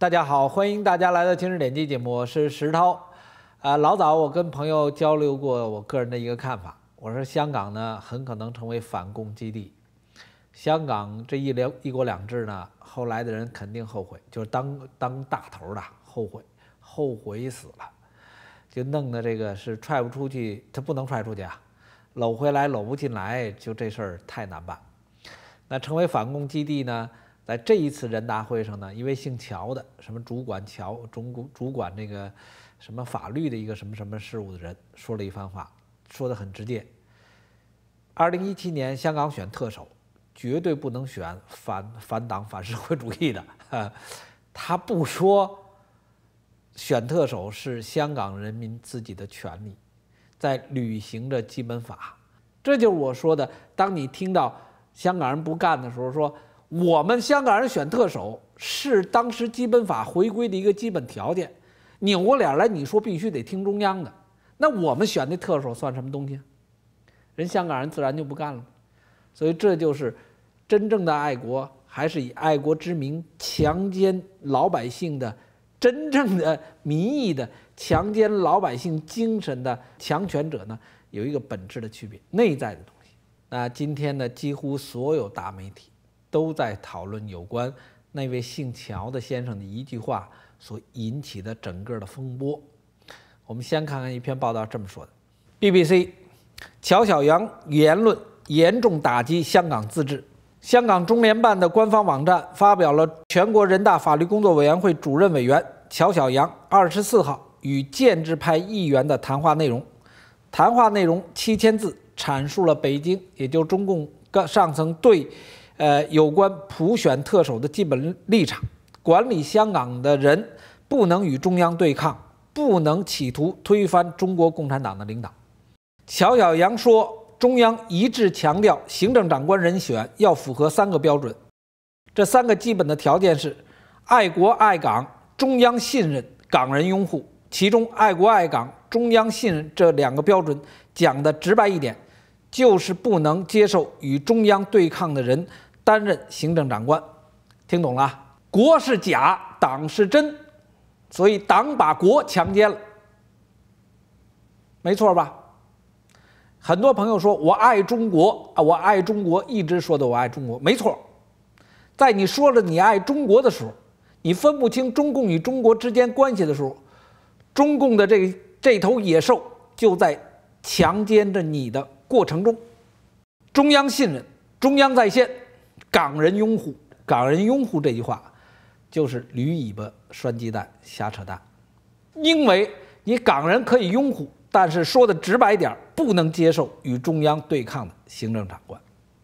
大家好，欢迎大家来到今日点击》节目，我是石涛。啊，老早我跟朋友交流过我个人的一个看法，我说香港呢很可能成为反共基地。香港这一两一国两制呢，后来的人肯定后悔，就是当当大头的后悔，后悔死了，就弄得这个是踹不出去，他不能踹出去啊，搂回来搂不进来，就这事儿太难办。那成为反共基地呢？在这一次人大会上呢，一位姓乔的什么主管乔总管主管那个什么法律的一个什么什么事务的人说了一番话，说的很直接。二零一七年香港选特首，绝对不能选反反党反社会主义的。他不说，选特首是香港人民自己的权利，在履行着基本法。这就是我说的，当你听到香港人不干的时候说。我们香港人选特首是当时基本法回归的一个基本条件，扭过脸来你说必须得听中央的，那我们选的特首算什么东西？人香港人自然就不干了，所以这就是真正的爱国还是以爱国之名强奸老百姓的真正的民意的强奸老百姓精神的强权者呢？有一个本质的区别，内在的东西。那今天呢，几乎所有大媒体。都在讨论有关那位姓乔的先生的一句话所引起的整个的风波。我们先看看一篇报道这么说的：BBC，乔小阳言论严重打击香港自治。香港中联办的官方网站发表了全国人大法律工作委员会主任委员乔小阳二十四号与建制派议员的谈话内容。谈话内容七千字，阐述了北京也就中共各上层对。呃，有关普选特首的基本立场，管理香港的人不能与中央对抗，不能企图推翻中国共产党的领导。乔晓阳说，中央一致强调，行政长官人选要符合三个标准，这三个基本的条件是：爱国爱港、中央信任、港人拥护。其中，爱国爱港、中央信任这两个标准，讲的直白一点，就是不能接受与中央对抗的人。担任行政长官，听懂了？国是假，党是真，所以党把国强奸了，没错吧？很多朋友说：“我爱中国啊，我爱中国，一直说的我爱中国。”没错，在你说了你爱中国的时候，你分不清中共与中国之间关系的时候，中共的这这头野兽就在强奸着你的过程中。中央信任，中央在线。港人拥护，港人拥护这句话，就是驴尾巴拴鸡蛋，瞎扯淡。因为你港人可以拥护，但是说的直白点，不能接受与中央对抗的行政长官。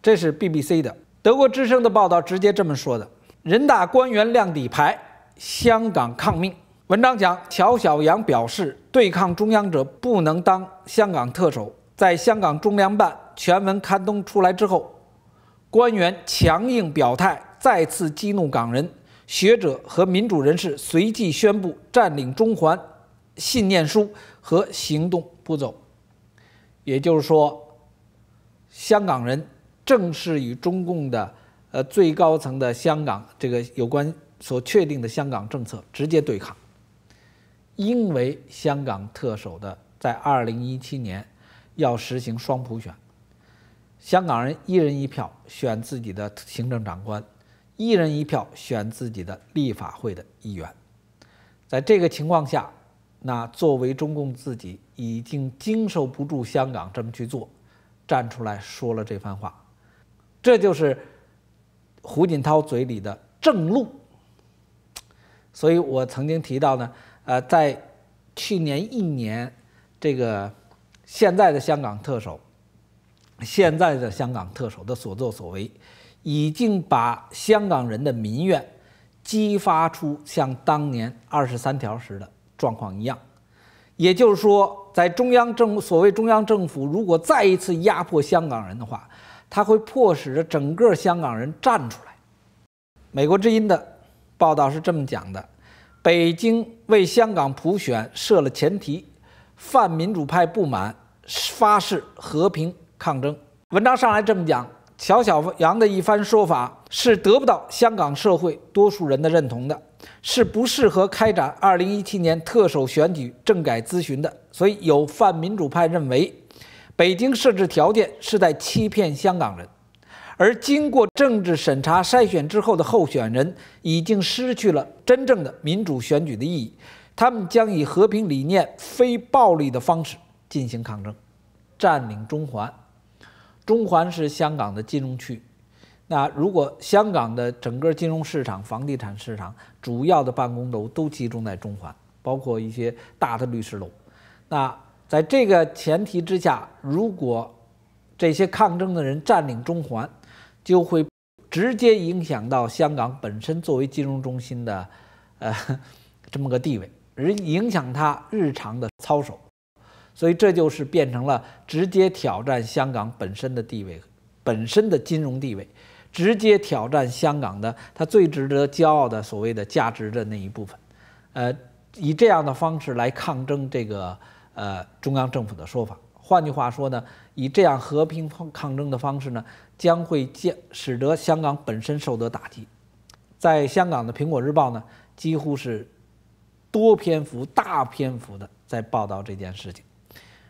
这是 BBC 的德国之声的报道，直接这么说的。人大官员亮底牌，香港抗命。文章讲，乔晓阳表示，对抗中央者不能当香港特首。在香港中联办全文刊登出来之后。官员强硬表态，再次激怒港人。学者和民主人士随即宣布占领中环、信念书和行动步骤。也就是说，香港人正式与中共的呃最高层的香港这个有关所确定的香港政策直接对抗。因为香港特首的在二零一七年要实行双普选。香港人一人一票选自己的行政长官，一人一票选自己的立法会的议员。在这个情况下，那作为中共自己已经经受不住香港这么去做，站出来说了这番话。这就是胡锦涛嘴里的正路。所以我曾经提到呢，呃，在去年一年，这个现在的香港特首。现在的香港特首的所作所为，已经把香港人的民怨激发出像当年二十三条时的状况一样。也就是说，在中央政所谓中央政府如果再一次压迫香港人的话，他会迫使着整个香港人站出来。美国之音的报道是这么讲的：北京为香港普选设了前提，泛民主派不满，发誓和平。抗争文章上来这么讲，乔小阳的一番说法是得不到香港社会多数人的认同的，是不适合开展二零一七年特首选举政改咨询的。所以有泛民主派认为，北京设置条件是在欺骗香港人，而经过政治审查筛选之后的候选人已经失去了真正的民主选举的意义，他们将以和平理念、非暴力的方式进行抗争，占领中环。中环是香港的金融区，那如果香港的整个金融市场、房地产市场主要的办公楼都集中在中环，包括一些大的律师楼，那在这个前提之下，如果这些抗争的人占领中环，就会直接影响到香港本身作为金融中心的呃这么个地位，而影响他日常的操守。所以这就是变成了直接挑战香港本身的地位，本身的金融地位，直接挑战香港的它最值得骄傲的所谓的价值的那一部分，呃，以这样的方式来抗争这个呃中央政府的说法。换句话说呢，以这样和平抗争的方式呢，将会将使得香港本身受到打击。在香港的《苹果日报》呢，几乎是多篇幅、大篇幅的在报道这件事情。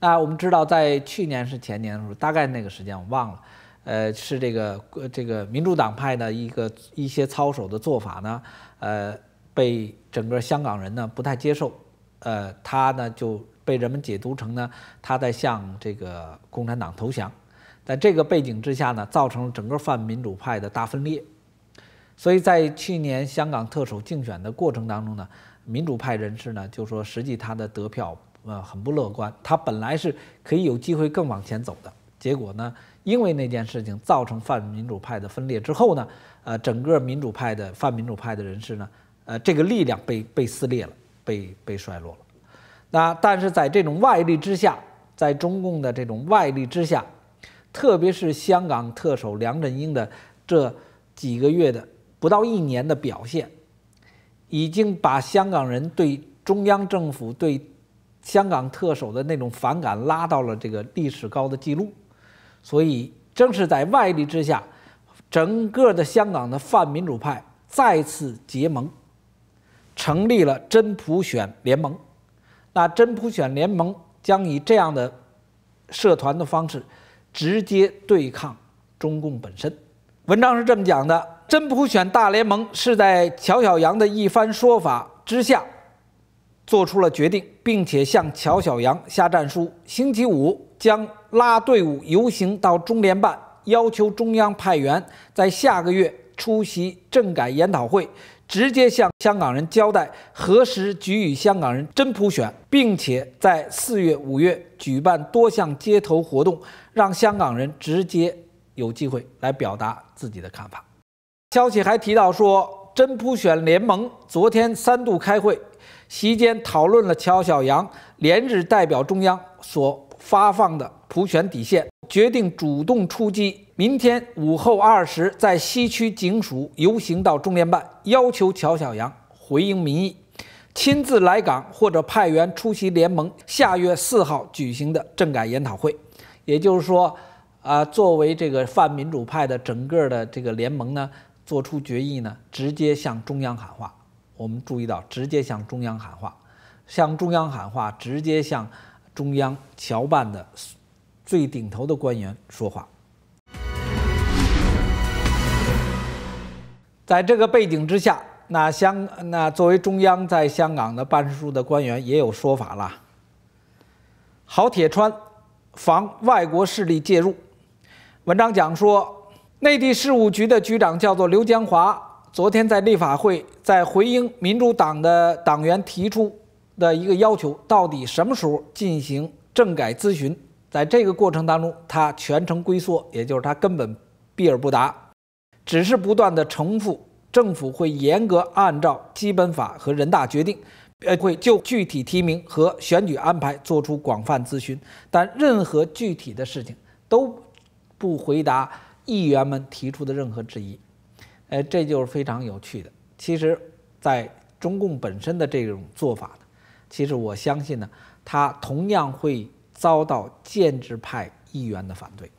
那我们知道，在去年是前年的时候，大概那个时间我忘了，呃，是这个这个民主党派的一个一些操守的做法呢，呃，被整个香港人呢不太接受，呃，他呢就被人们解读成呢他在向这个共产党投降，在这个背景之下呢，造成了整个泛民主派的大分裂，所以在去年香港特首竞选的过程当中呢，民主派人士呢就说实际他的得票。呃，很不乐观。他本来是可以有机会更往前走的，结果呢，因为那件事情造成泛民主派的分裂之后呢，呃，整个民主派的泛民主派的人士呢，呃，这个力量被被撕裂了，被被衰落了。那但是在这种外力之下，在中共的这种外力之下，特别是香港特首梁振英的这几个月的不到一年的表现，已经把香港人对中央政府对。香港特首的那种反感拉到了这个历史高的记录，所以正是在外力之下，整个的香港的泛民主派再次结盟，成立了真普选联盟。那真普选联盟将以这样的社团的方式，直接对抗中共本身。文章是这么讲的：真普选大联盟是在乔小阳的一番说法之下。做出了决定，并且向乔小阳下战书：星期五将拉队伍游行到中联办，要求中央派员在下个月出席政改研讨会，直接向香港人交代何时给予香港人真普选，并且在四月、五月举办多项街头活动，让香港人直接有机会来表达自己的看法。消息还提到说，真普选联盟昨天三度开会。席间讨论了乔小阳连日代表中央所发放的普选底线，决定主动出击，明天午后二时在西区警署游行到中联办，要求乔小阳回应民意，亲自来港或者派员出席联盟下月四号举行的政改研讨会。也就是说，啊，作为这个泛民主派的整个的这个联盟呢，做出决议呢，直接向中央喊话。我们注意到，直接向中央喊话，向中央喊话，直接向中央侨办的最顶头的官员说话。在这个背景之下，那香那作为中央在香港的办事处的官员也有说法啦。郝铁川防外国势力介入。文章讲说，内地事务局的局长叫做刘江华。昨天在立法会，在回应民主党的党员提出的一个要求，到底什么时候进行政改咨询？在这个过程当中，他全程龟缩，也就是他根本避而不答，只是不断的重复政府会严格按照基本法和人大决定，呃，会就具体提名和选举安排做出广泛咨询，但任何具体的事情都不回答议员们提出的任何质疑。哎，这就是非常有趣的。其实，在中共本身的这种做法呢，其实我相信呢，他同样会遭到建制派议员的反对。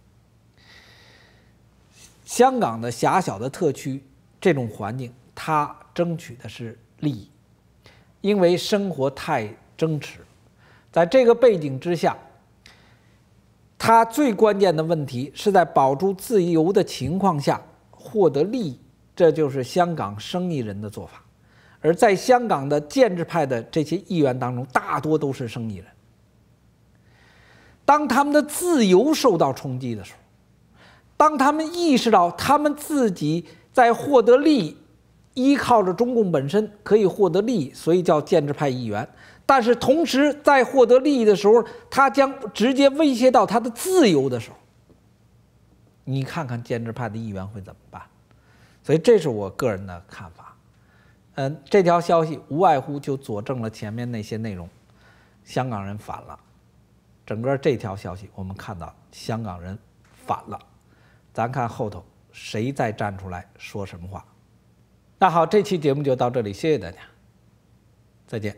香港的狭小的特区这种环境，他争取的是利益，因为生活太争持。在这个背景之下，他最关键的问题是在保住自由的情况下获得利益。这就是香港生意人的做法，而在香港的建制派的这些议员当中，大多都是生意人。当他们的自由受到冲击的时候，当他们意识到他们自己在获得利益，依靠着中共本身可以获得利益，所以叫建制派议员。但是同时在获得利益的时候，他将直接威胁到他的自由的时候，你看看建制派的议员会怎么办？所以这是我个人的看法，嗯，这条消息无外乎就佐证了前面那些内容，香港人反了，整个这条消息我们看到香港人反了，咱看后头谁再站出来说什么话，那好，这期节目就到这里，谢谢大家，再见。